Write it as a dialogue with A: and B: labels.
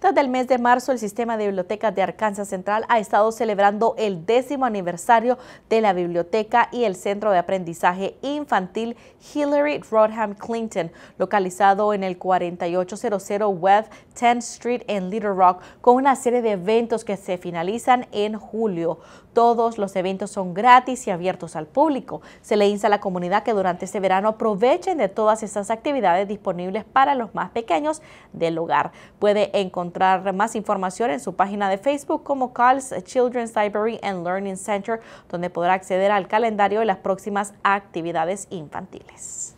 A: Desde el mes de marzo, el sistema de bibliotecas de Arkansas Central ha estado celebrando el décimo aniversario de la biblioteca y el Centro de Aprendizaje Infantil Hillary Rodham Clinton, localizado en el 4800 West 10th Street en Little Rock, con una serie de eventos que se finalizan en julio. Todos los eventos son gratis y abiertos al público. Se le insta a la comunidad que durante este verano aprovechen de todas estas actividades disponibles para los más pequeños del hogar. Puede encontrar encontrar más información en su página de Facebook como Calls Children's Library and Learning Center, donde podrá acceder al calendario de las próximas actividades infantiles.